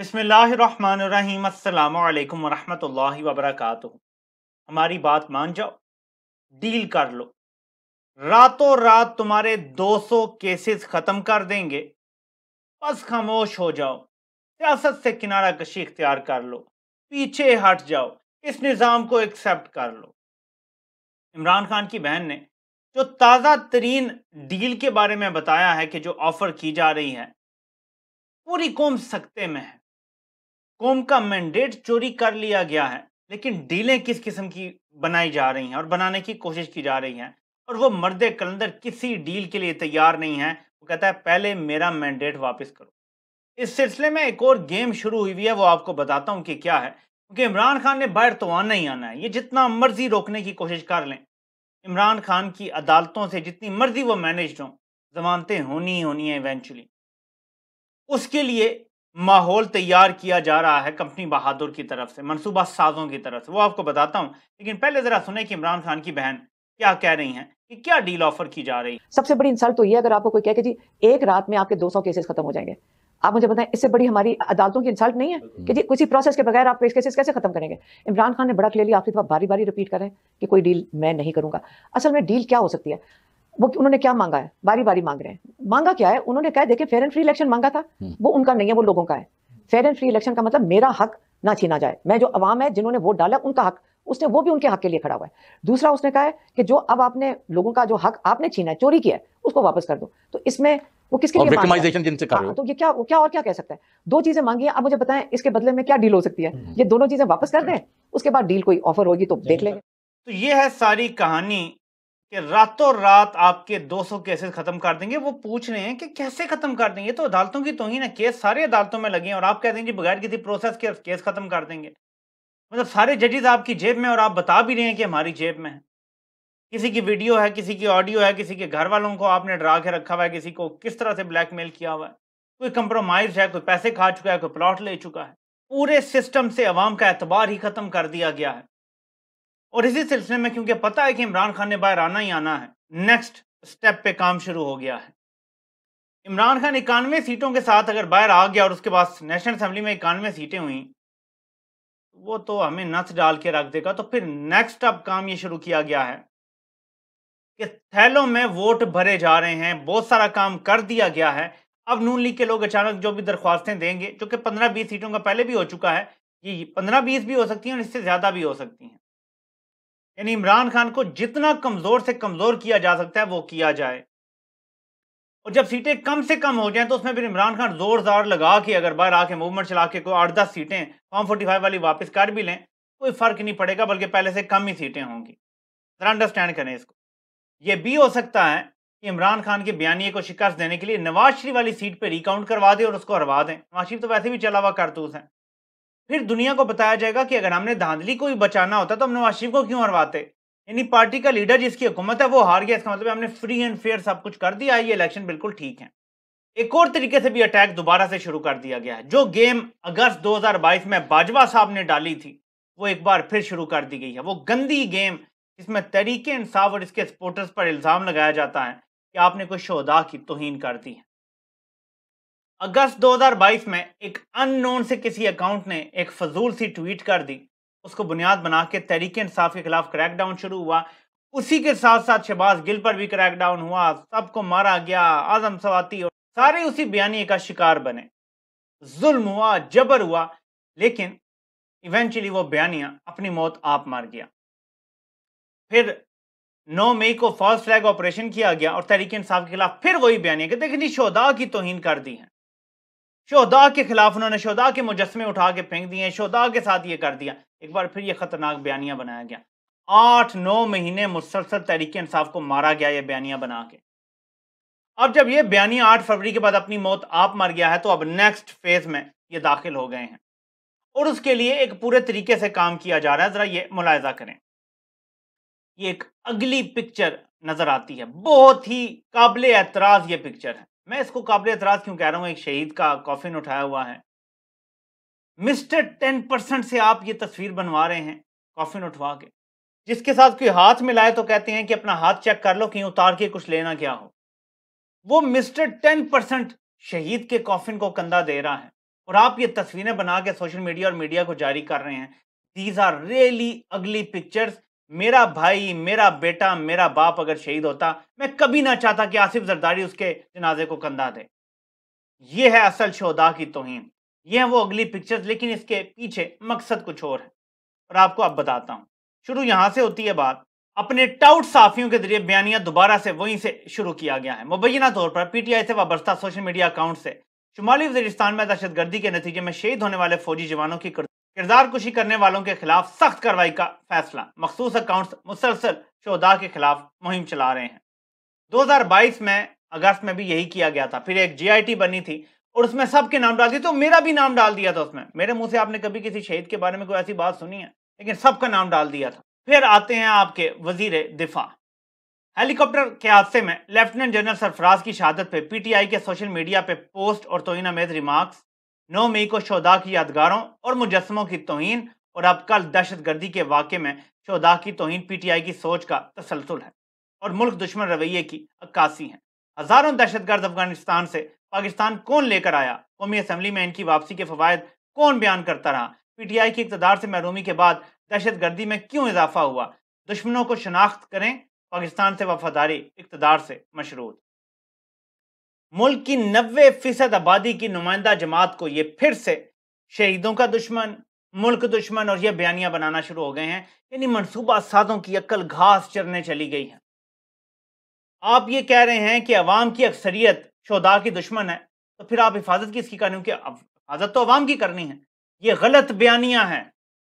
बसमीम अल्लाम वरहमल वबरक हमारी बात मान जाओ डील कर लो रातों रात तुम्हारे 200 केसेस ख़त्म कर देंगे बस खामोश हो जाओ सियासत से किनारा कशी इख्तियार कर लो पीछे हट जाओ इस निज़ाम को एक्सेप्ट कर लो इमरान खान की बहन ने जो ताज़ा तरीन डील के बारे में बताया है कि जो ऑफ़र की जा रही है पूरी कौम सकते में है कॉम का मैंडेट चोरी कर लिया गया है लेकिन डीलें किस किस्म की बनाई जा रही हैं और बनाने की कोशिश की जा रही हैं और वो मर्द कलंदर किसी डील के लिए तैयार नहीं है वो कहता है पहले मेरा मैंडेट वापस करो इस सिलसिले में एक और गेम शुरू हुई हुई है वो आपको बताता हूँ कि क्या है क्योंकि इमरान खान ने बाहर तो आना ही आना है ये जितना मर्जी रोकने की कोशिश कर लें इमरान खान की अदालतों से जितनी मर्जी वो मैनेज हों जमानतें होनी ही होनी है इवेंचुअली उसके लिए माहौल तैयार किया जा रहा है कंपनी बहादुर की तरफ से मनसूबा साजों की तरफ से वो आपको बताता हूँ लेकिन पहले जरा सुने कि इमरान खान की बहन क्या कह रही हैं कि क्या डील ऑफर की जा रही है सबसे बड़ी इंसल्ट तो ये अगर आपको कोई कह के जी एक रात में आपके 200 केसेस खत्म हो जाएंगे आप मुझे बताएं इससे बड़ी हमारी अदालतों की इंसल्ट नहीं है कि जी किसी प्रोसेस के बगैर आप केसेस कैसे खत्म करेंगे इमरान खान ने बड़ा क्लियरली आपकी दफा बारी बारी रिपीट करें कि कोई डील मैं नहीं करूंगा असल में डील क्या हो सकती है वो उन्होंने क्या मांगा है बारी बारी मांग रहे हैं मांगा क्या है उन्होंने कहा देखिए फेयर एंड फ्री इलेक्शन मांगा था हम्म। वो उनका नहीं है वो लोगों का है फेयर एंड फ्री इलेक्शन का मतलब मेरा हक ना छीना जाए मैं जो अवाम है जिन्होंने वोट डाला उनका हक उसने वो भी उनके हक के लिए खड़ा हुआ है दूसरा उसने कहा है कि जो अब आपने लोगों का जो हक आपने छीना है चोरी किया है उसको वापस कर दो तो इसमें वो किसके लिए जिनसे कर हाँ, तो ये क्या क्या और क्या कह सकता है दो चीजें मांगी है आप मुझे बताएं इसके बदले में क्या डील हो सकती है हम्म। ये दोनों चीजें वापस कर दें हम्म। उसके बाद डील कोई ऑफर होगी तो देख लेंगे तो ये है सारी कहानी कि रातों रात आपके 200 केसेस खत्म कर देंगे वो पूछ रहे हैं कि कैसे खत्म कर देंगे तो अदालतों की तो ही ना केस सारी अदालतों में लगे हैं और आप कह देंगे बगैर किसी प्रोसेस के केस खत्म कर देंगे मतलब सारे जजेज आपकी जेब में और आप बता भी रहे हैं कि हमारी जेब में है किसी की वीडियो है किसी की ऑडियो है किसी के घर वालों को आपने डरा के रखा हुआ है किसी को किस तरह से ब्लैकमेल किया हुआ है कोई कंप्रोमाइज है कोई पैसे खा चुका है कोई प्लॉट ले चुका है पूरे सिस्टम से अवाम का एतबार ही खत्म कर दिया गया है और इसी सिलसिले में क्योंकि पता है कि इमरान खान ने बाहर आना ही आना है नेक्स्ट स्टेप पे काम शुरू हो गया है इमरान खान इक्यानवे सीटों के साथ अगर बाहर आ गया और उसके बाद नेशनल असम्बली में इक्यानवे सीटें हुई वो तो हमें नस डाल के रख देगा तो फिर नेक्स्ट अब काम ये शुरू किया गया है कि थैलों में वोट भरे जा रहे हैं बहुत सारा काम कर दिया गया है अब नून लीग के लोग अचानक जो भी दरख्वास्तें देंगे जो कि पंद्रह बीस सीटों का पहले भी हो चुका है ये पंद्रह बीस भी हो सकती हैं और इससे ज़्यादा भी हो सकती हैं यानी इमरान खान को जितना कमजोर से कमजोर किया जा सकता है वो किया जाए और जब सीटें कम से कम हो जाए तो उसमें फिर इमरान खान जोर जोर लगा के अगर बाहर आके मूवमेंट चला के कोई आठ दस सीटें फॉर्म फोर्टी फाइव वाली वापस कर भी लें कोई फर्क नहीं पड़ेगा बल्कि पहले से कम ही सीटें होंगी जरा अंडरस्टैंड करें इसको ये भी हो सकता है कि इमरान खान के बयानी को शिकस्त देने के लिए नवाज शरीफ वाली सीट पर रिकाउंट करवा दें और उसको हरवा दें नवाज शरीफ तो वैसे भी चला हुआ कारतूस है फिर दुनिया को बताया जाएगा कि अगर हमने धांधली को भी बचाना होता तो हम नवाज शरीफ को क्यों हरवाते यानी पार्टी का लीडर जिसकी हुकूमत है वो हार गया इसका मतलब हमने फ्री एंड फेयर सब कुछ कर दिया ये इलेक्शन बिल्कुल ठीक है एक और तरीके से भी अटैक दोबारा से शुरू कर दिया गया है जो गेम अगस्त 2022 में बाजवा साहब ने डाली थी वो एक बार फिर शुरू कर दी गई है वो गंदी गेम जिसमें तरीके इंसाफ और इसके सपोर्टर्स पर इल्ज़ाम लगाया जाता है कि आपने कोई शोदा की तोहन कर दी है अगस्त 2022 में एक अननोन से किसी अकाउंट ने एक फजूल सी ट्वीट कर दी उसको बुनियाद बना के तरीके इंसाफ के खिलाफ क्रैकडाउन शुरू हुआ उसी के साथ साथ शहबाज गिल पर भी क्रैकडाउन हुआ सबको मारा गया आजम सवाती और सारे उसी बयानी का शिकार बने जुल्म हुआ जबर हुआ लेकिन इवेंचुअली वो बयानिया अपनी मौत आप मार गया फिर 9 मई को फॉल्स फ्लैग ऑपरेशन किया गया और तहरीक इंसाफ के खिलाफ फिर वही बयानिया कि देखनी शोदा की तोहन कर दी है शहदा के खिलाफ उन्होंने शहदा के मुजस्मे उठा के फेंक दिए शहदा के साथ ये कर दिया एक बार फिर ये ख़तरनाक बयानिया बनाया गया आठ नौ महीने मुसलसल तहरीक इंसाफ को मारा गया ये बयानिया बना के अब जब ये बयानिया आठ फरवरी के बाद अपनी मौत आप मर गया है तो अब नेक्स्ट फेज में ये दाखिल हो गए हैं और उसके लिए एक पूरे तरीके से काम किया जा रहा है ज़रा ये मुलायजा करें ये एक अगली पिक्चर नज़र आती है बहुत ही काबिल एतराज़ ये पिक्चर है मैं इसको काबिल एतराज क्यों कह रहा हूं एक शहीद का कॉफिन उठाया हुआ है मिस्टर टेन परसेंट से आप ये तस्वीर बनवा रहे हैं कॉफिन उठवा के जिसके साथ कोई हाथ मिलाए तो कहते हैं कि अपना हाथ चेक कर लो कहीं उतार के कुछ लेना क्या हो वो मिस्टर टेन परसेंट शहीद के कॉफिन को कंधा दे रहा है और आप ये तस्वीरें बना के सोशल मीडिया और मीडिया को जारी कर रहे हैं दीज आर रियली अगली पिक्चर्स मेरा भाई मेरा बेटा मेरा बाप अगर शहीद होता मैं कभी ना चाहता कि आसिफ जरदारी उसके जनाजे को कंधा दे ये है असल शोदा की तोहन ये है वो अगली पिक्चर्स लेकिन इसके पीछे मकसद कुछ और है और आपको अब बताता हूँ शुरू यहाँ से होती है बात अपने टाउट साफियों के जरिए बयानिया दोबारा से वहीं से शुरू किया गया है मुबैना तौर पर पीटीआई से वाबस्ता सोशल मीडिया अकाउंट से शुमाली वजरिस्तान में दहशत गर्दी के नतीजे में शहीद होने वाले फौजी जवानों की किरदार कुशी करने वालों के खिलाफ सख्त कार्रवाई का फैसला मखसूस अकाउंट्स मुसलसल शोदा के खिलाफ मुहिम चला रहे हैं 2022 में अगस्त में भी यही किया गया था फिर एक जीआईटी बनी थी और उसमें सबके नाम डाल दिए तो मेरा भी नाम डाल दिया था उसमें मेरे मुंह से आपने कभी किसी शहीद के बारे में कोई ऐसी बात सुनी है लेकिन सबका नाम डाल दिया था फिर आते हैं आपके वजीर दिफा हेलीकॉप्टर के हादसे में लेफ्टिनेंट जनरल सरफराज की शहादत पे पीटीआई के सोशल मीडिया पे पोस्ट और तोइना तोहिनामेज रिमार्क्स नौ मई को शोदा की यादगारों और मुजस्मों की तोहन और अब कल दहशत गर्दी के वाक़े में शोदा की तोहन पी टी आई की सोच का तसलसल है और मुल्क दुश्मन रवैये की अक्कासी है हज़ारों दहशत गर्द अफगानिस्तान से पाकिस्तान कौन लेकर आया कौमी असम्बली में इनकी वापसी के फवायद कौन बयान करता रहा पी टी आई की इकतदार से महरूमी के बाद दहशत गर्दी में क्यों इजाफा हुआ दुश्मनों को शनाख्त करें पाकिस्तान से वफादारी इकतदार से मशरूत मुल्क की नबे फीसद आबादी की नुमाइंदा जमात को ये फिर से शहीदों का दुश्मन मुल्क दुश्मन और ये बयानियां बनाना शुरू हो गए हैं यानी मनसूबा साजों की अक्ल घास चरने चली गई है आप ये कह रहे हैं कि अवाम की अक्सरियत शोदा की दुश्मन है तो फिर आप हिफाजत किसकी करनी की हिफाजत तो अवाम की करनी है ये गलत बयानियां हैं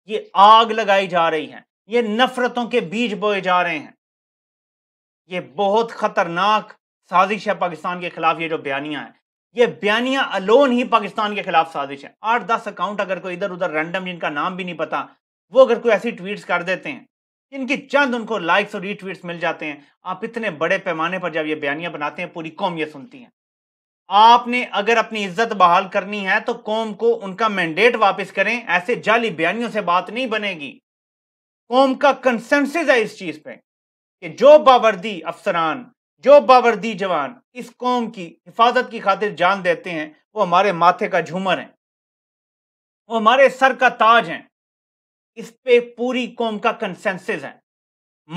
ये आग लगाई जा रही है ये नफरतों के बीज बोए जा रहे हैं ये बहुत खतरनाक साजिश है पाकिस्तान के खिलाफ ये जो बयानियां हैं ये बयानियां अलोन ही पाकिस्तान के खिलाफ साजिश है आठ दस अकाउंट अगर कोई इधर उधर रैंडम जिनका नाम भी नहीं पता वो अगर कोई ऐसी ट्वीट्स कर देते हैं जिनकी चंद उनको लाइक्स और रीट्वीट्स मिल जाते हैं आप इतने बड़े पैमाने पर जब ये बयानियां बनाते हैं पूरी कौम ये सुनती है आपने अगर अपनी इज्जत बहाल करनी है तो कौम को उनका मैंडेट वापस करें ऐसे जाली बयानियों से बात नहीं बनेगी कौम का कंसेंसिस है इस चीज पे कि जो बावर्दी अफसरान जो बावर्दी जवान इस कौम की हिफाजत की खातिर जान देते हैं वो हमारे माथे का झूमर है वो हमारे सर का ताज है इस पे पूरी कौम का कंसेंसस है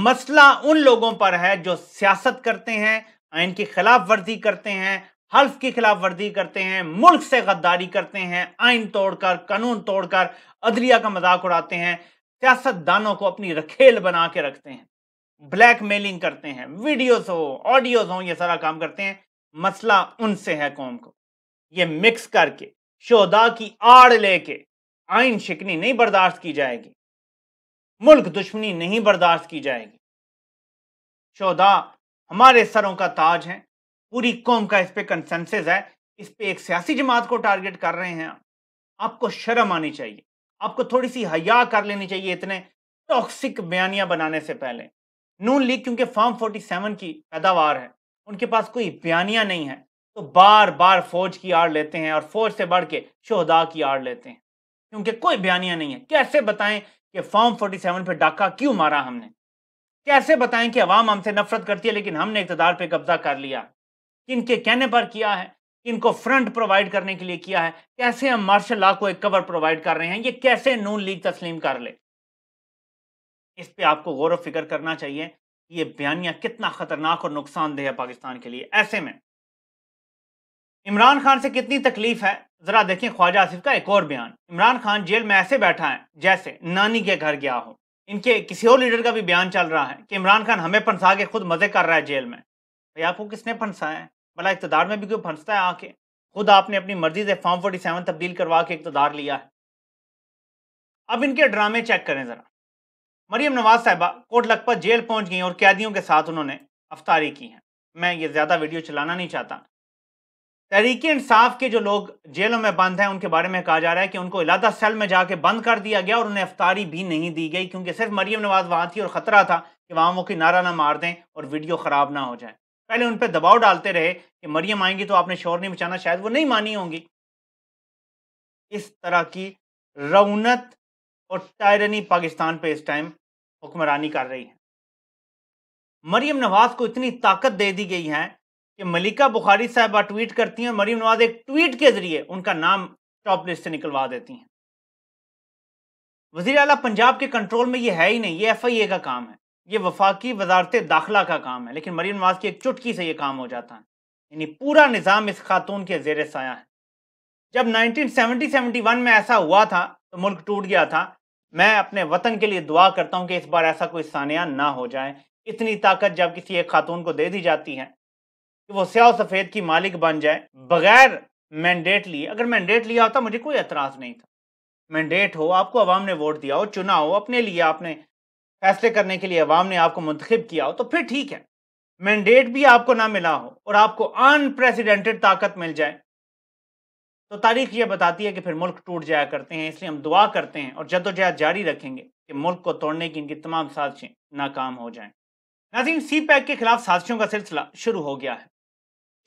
मसला उन लोगों पर है जो सियासत करते हैं आइन की खिलाफ वर्जी करते हैं हल्फ की खिलाफ वर्जी करते हैं मुल्क से गद्दारी करते हैं आइन तोड़कर कानून तोड़कर अदलिया का मजाक उड़ाते हैं सियासतदानों को अपनी रखेल बना के रखते हैं ब्लैकमेलिंग करते हैं वीडियोस हो ऑडियोज हो ये सारा काम करते हैं मसला उनसे है कौम को ये मिक्स करके शोदा की आड़ लेके आइन शिकनी नहीं बर्दाश्त की जाएगी मुल्क दुश्मनी नहीं बर्दाश्त की जाएगी शोदा हमारे सरों का ताज है पूरी कौम का इस पर कंसेंसिस है इस पर एक सियासी जमात को टारगेट कर रहे हैं आपको शर्म आनी चाहिए आपको थोड़ी सी हया कर लेनी चाहिए इतने टॉक्सिक बयानियां बनाने से पहले नून लीग क्योंकि फार्म सेवन की पैदावार है उनके पास कोई बयानिया नहीं है तो बार बार फौज की आड़ लेते हैं और फौज से बढ़ के शहदा की आड़ लेते हैं क्योंकि कोई बयानिया नहीं है कैसे बताएं कि फॉर्म सेवन पर डाका क्यों मारा हमने कैसे बताएं कि अवाम हमसे नफरत करती है लेकिन हमने इकतदार पर कब्जा कर लिया किनके कहने पर किया है इनको फ्रंट प्रोवाइड करने के लिए किया है कैसे हम मार्शल लॉ को एक कवर प्रोवाइड कर रहे हैं ये कैसे नून लीग तस्लीम कर ले इस पर आपको गौर फिक्र करना चाहिए ये बयानिया कितना खतरनाक और नुकसानदेह है पाकिस्तान के लिए ऐसे में इमरान खान से कितनी तकलीफ है जरा देखें ख्वाजा आसिफ का एक और बयान इमरान खान जेल में ऐसे बैठा है जैसे नानी के घर गया हो इनके किसी और लीडर का भी बयान चल रहा है कि इमरान खान हमें फंसा के खुद मजे कर रहा है जेल में भाई आपको किसने फंसाया है भला इकतदार में भी क्यों फंसता है आके खुद आपने अपनी मर्जी से फॉर्म फोर्टी तब्दील करवा के इकतदार लिया है अब इनके ड्रामे चेक करें जरा मरियम नवाज साहबा कोट लखपत जेल पहुंच गई और कैदियों के साथ उन्होंने अफतारी की है मैं ये ज़्यादा वीडियो चलाना नहीं चाहता तहरीक इंसाफ के जो लोग जेलों में बंद हैं उनके बारे में कहा जा रहा है कि उनको इलादा सेल में जाके बंद कर दिया गया और उन्हें अफतारी भी नहीं दी गई क्योंकि सिर्फ मरियम नवाज वहाँ थी और ख़तरा था कि वहाँ वो कि नारा ना मार दें और वीडियो ख़राब ना हो जाए पहले उन पर दबाव डालते रहे कि मरियम आएंगी तो आपने शोर नहीं बचाना शायद वो नहीं मानी होंगी इस तरह की रौनत और टायरनी पाकिस्तान पे इस टाइम हुक्मरानी कर रही हैं मरीम नवाज को इतनी ताकत दे दी गई है कि मलिका बुखारी साहबा ट्वीट करती हैं और मरीम नवाज एक ट्वीट के जरिए उनका नाम टॉप लिस्ट से निकलवा देती हैं वजीर अला पंजाब के कंट्रोल में ये है ही नहीं ये एफ आई ए का काम है ये वफाकी वजारत दाखिला का काम है लेकिन मरीम नवाज की एक चुटकी से यह काम हो जाता है यानी पूरा निज़ाम इस खातून के जेर साया है जब 1970-71 में ऐसा हुआ था तो मुल्क टूट गया था मैं अपने वतन के लिए दुआ करता हूं कि इस बार ऐसा कोई सानिया ना हो जाए इतनी ताकत जब किसी एक खातून को दे दी जाती है कि वो स्याह सफ़ेद की मालिक बन जाए बगैर मैंडेट लिए अगर मैंडेट लिया होता मुझे कोई एतराज़ नहीं था मैंडेट हो आपको अवाम ने वोट दिया हो चुना हो अपने लिए आपने फैसले करने के लिए अवाम ने आपको मंतखब किया हो तो फिर ठीक है मैंडेट भी आपको ना मिला हो और आपको अनप्रेसिडेंटेड ताकत मिल जाए तो तारीख ये बताती है कि फिर मुल्क टूट जाया करते हैं इसलिए हम दुआ करते हैं और जदोजहद जारी रखेंगे कि मुल्क को तोड़ने की इनकी तमाम साजिशें नाकाम हो जाएं नाजिन सी पैक के खिलाफ साजिशों का सिलसिला शुरू हो गया है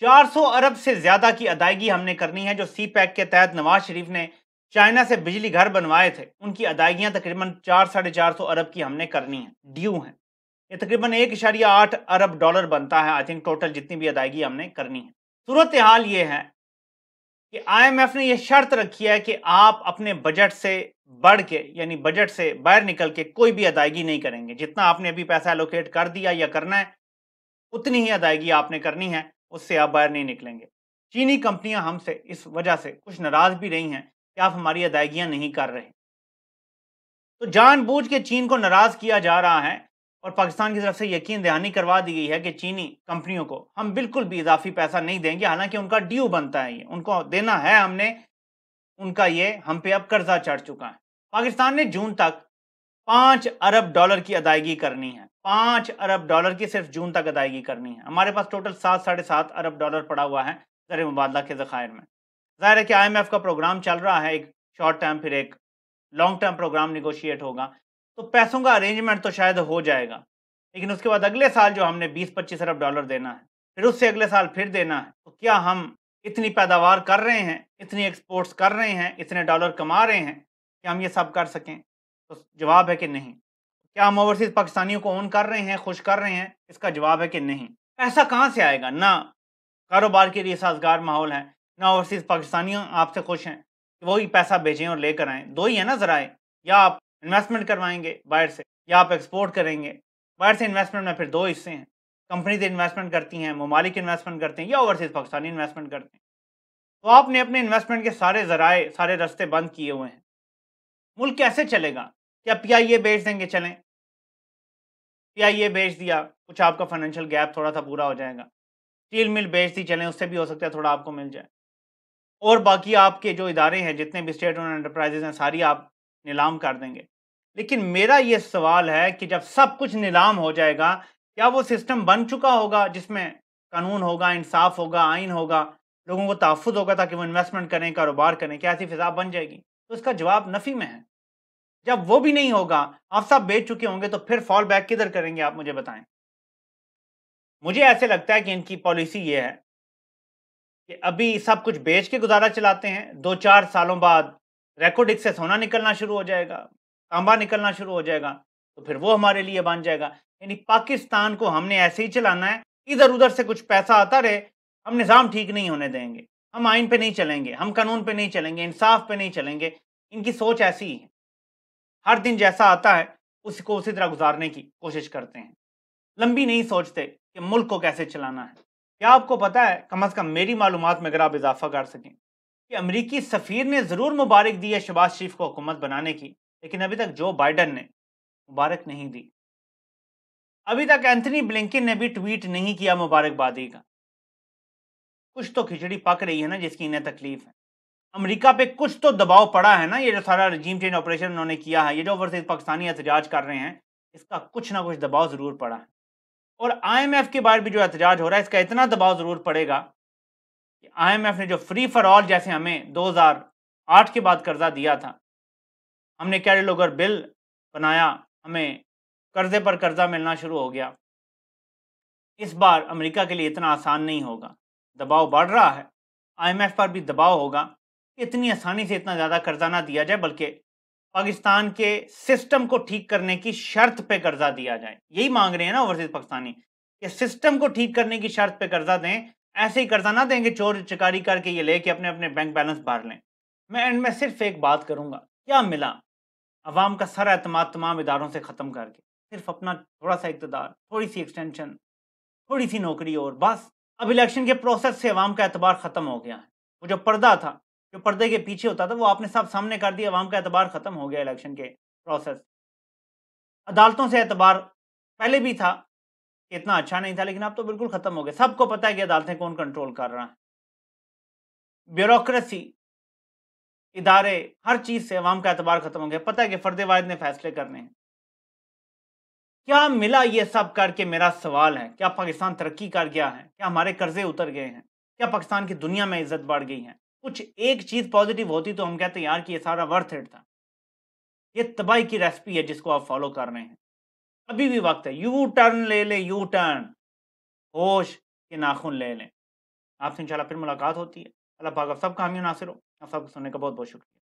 400 अरब से ज़्यादा की अदायगी हमने करनी है जो सी पैक के तहत नवाज शरीफ ने चाइना से बिजली घर बनवाए थे उनकी अदायगियाँ तकरीबन चार साढ़े चार सौ अरब की हमने करनी है ड्यू हैं ये तकरीबन एक इशारिया आठ अरब डॉलर बनता है आई थिंक टोटल जितनी भी अदायगी हमने करनी है सूरत हाल ये है कि आईएमएफ ने यह शर्त रखी है कि आप अपने बजट से बढ़ के यानी बजट से बाहर निकल के कोई भी अदायगी नहीं करेंगे जितना आपने अभी पैसा एलोकेट कर दिया या करना है उतनी ही अदायगी आपने करनी है उससे आप बाहर नहीं निकलेंगे चीनी कंपनियां हमसे इस वजह से कुछ नाराज भी रही हैं कि आप हमारी अदायगियां नहीं कर रहे तो जानबूझ के चीन को नाराज किया जा रहा है और पाकिस्तान की तरफ से यकीन दहानी करवा दी गई है कि चीनी कंपनियों को हम बिल्कुल भी इजाफी पैसा नहीं देंगे हालांकि उनका ड्यू बनता है ये उनको देना है हमने उनका ये हम पे अब कर्जा चढ़ चुका है पाकिस्तान ने जून तक पाँच अरब डॉलर की अदायगी करनी है पाँच अरब डॉलर की सिर्फ जून तक अदायगी करनी है हमारे पास टोटल सात साढ़े सात अरब डॉलर पड़ा हुआ है जर मुबादला के ज़खायर में ज़ाहिर है कि आई एम एफ का प्रोग्राम चल रहा है एक शॉर्ट टर्म फिर एक लॉन्ग टर्म प्रोग्राम निगोशिएट होगा तो पैसों का अरेंजमेंट तो शायद हो जाएगा लेकिन उसके बाद अगले साल जो हमने बीस पच्चीस अरब डॉलर देना है फिर उससे अगले साल फिर देना है तो क्या हम इतनी पैदावार कर रहे हैं इतनी एक्सपोर्ट्स कर रहे हैं इतने डॉलर कमा रहे हैं कि हम ये सब कर सकें तो जवाब है कि नहीं क्या हम ओवरसीज पाकिस्तानियों को ऑन कर रहे हैं खुश कर रहे हैं इसका जवाब है कि नहीं पैसा कहाँ से आएगा ना कारोबार के लिए साजगार माहौल है ना ओवरसीज पाकिस्तानियों आपसे खुश हैं कि वही पैसा भेजें और लेकर आएँ दो ही है ना ज़राए या आप इन्वेस्टमेंट करवाएंगे बाहर से या आप एक्सपोर्ट करेंगे बाहर से इन्वेस्टमेंट में फिर दो हिस्से हैं कंपनी से इन्वेस्टमेंट करती हैं ममालिक इन्वेस्टमेंट करते हैं या ओवरसीज पाकिस्तानी इन्वेस्टमेंट करते हैं तो आपने अपने इन्वेस्टमेंट के सारे जराए सारे रास्ते बंद किए हुए हैं मुल्क कैसे चलेगा क्या पी आई ए बेच देंगे चलें पी आई ए बेच दिया कुछ आपका फाइनेंशियल गैप थोड़ा सा पूरा हो जाएगा स्टील मिल बेच दी चलें उससे भी हो सकता है थोड़ा आपको मिल जाए और बाकी आपके जो इदारे हैं जितने भी स्टेट ओन एंटरप्राइजेज हैं सारी आप नीलाम कर देंगे लेकिन मेरा ये सवाल है कि जब सब कुछ नीलाम हो जाएगा क्या वो सिस्टम बन चुका होगा जिसमें कानून होगा इंसाफ होगा आइन होगा लोगों को तहफुज होगा ताकि वो इन्वेस्टमेंट करें कारोबार करें क्या ऐसी फिजा बन जाएगी तो इसका जवाब नफ़ी में है जब वो भी नहीं होगा आप सब बेच चुके होंगे तो फिर फॉल बैक किधर करेंगे आप मुझे बताएं मुझे ऐसे लगता है कि इनकी पॉलिसी ये है कि अभी सब कुछ बेच के गुजारा चलाते हैं दो चार सालों बाद रेकॉर्ड एक्सेस होना निकलना शुरू हो जाएगा तांबा निकलना शुरू हो जाएगा तो फिर वो हमारे लिए बन जाएगा यानी पाकिस्तान को हमने ऐसे ही चलाना है इधर उधर से कुछ पैसा आता रहे हम निज़ाम ठीक नहीं होने देंगे हम आइन पे नहीं चलेंगे हम कानून पे नहीं चलेंगे इंसाफ पे नहीं चलेंगे इनकी सोच ऐसी ही है हर दिन जैसा आता है उसको उसी तरह गुजारने की कोशिश करते हैं लंबी नहीं सोचते कि मुल्क को कैसे चलाना है क्या आपको पता है कम अज़ कम मेरी मालूम में अगर आप इजाफा कर सकें कि अमरीकी सफ़ीर ने ज़रूर मुबारक दी है शबाज शरीफ को हुकूमत बनाने की लेकिन अभी तक जो बाइडन ने मुबारक नहीं दी अभी तक एंथनी ब्लिंकिन ने भी ट्वीट नहीं किया मुबारकबादी का कुछ तो खिचड़ी पक रही है ना जिसकी इन्हें तकलीफ है अमेरिका पे कुछ तो दबाव पड़ा है ना ये जो सारा रजीम चेंज ऑपरेशन उन्होंने किया है ये जो ओवरसीज पाकिस्तानी एहतजाज कर रहे हैं इसका कुछ ना कुछ दबाव ज़रूर पड़ा है और आईएमएफ के बाहर भी जो एहतजाज हो रहा है इसका इतना दबाव ज़रूर पड़ेगा कि आई ने जो फ्री फॉर ऑल जैसे हमें दो के बाद कर्जा दिया था हमने कैरी लोगर बिल बनाया हमें कर्जे पर कर्जा मिलना शुरू हो गया इस बार अमेरिका के लिए इतना आसान नहीं होगा दबाव बढ़ रहा है आईएमएफ पर भी दबाव होगा इतनी आसानी से इतना ज़्यादा कर्जा ना दिया जाए बल्कि पाकिस्तान के सिस्टम को ठीक करने की शर्त पे कर्जा दिया जाए यही मांग रहे हैं ना ओवरसीज पाकिस्तानी कि सिस्टम को ठीक करने की शर्त पे कर्जा दें ऐसे ही कर्जा ना देंगे चोर चकारी करके ये ले अपने अपने बैंक बैलेंस भर लें मैं एंड में सिर्फ एक बात करूंगा क्या मिला अवाम का सर अतमाद तमाम इदारों से ख़त्म करके सिर्फ अपना थोड़ा सा इकतदार थोड़ी सी एक्सटेंशन थोड़ी सी नौकरी और बस अब इलेक्शन के प्रोसेस से अवाम का एतबार ख़त्म हो गया है वो जो पर्दा था जो पर्दे के पीछे होता था वो आपने सब सामने कर दिया अवाम का एतबार ख़त्म हो गया इलेक्शन के प्रोसेस अदालतों से एतबार पहले भी था कि इतना अच्छा नहीं था लेकिन अब तो बिल्कुल ख़त्म हो गया सबको पता है कि अदालतें कौन कंट्रोल कर रहा है ब्यूरोसी इदारे हर चीज से अवाम का एतबार खत्म हो गया पता है कि फर्द वायद ने फैसले करने हैं क्या मिला ये सब करके मेरा सवाल है क्या पाकिस्तान तरक्की कर गया है क्या हमारे कर्जे उतर गए हैं क्या पाकिस्तान की दुनिया में इज्जत बढ़ गई है कुछ एक चीज पॉजिटिव होती तो हम कहते यार कि ये सारा वर्थ हेड था ये तबाही की रेसिपी है जिसको आप फॉलो कर रहे हैं अभी भी वक्त है यू टर्न ले लें यू टर्न होश के नाखून ले लें आपसे इंशाल्लाह फिर मुलाकात होती है अल्लाह पाक सब कामयाब नासिर हो आप सबका सुनने का बहुत बहुत शुक्रिया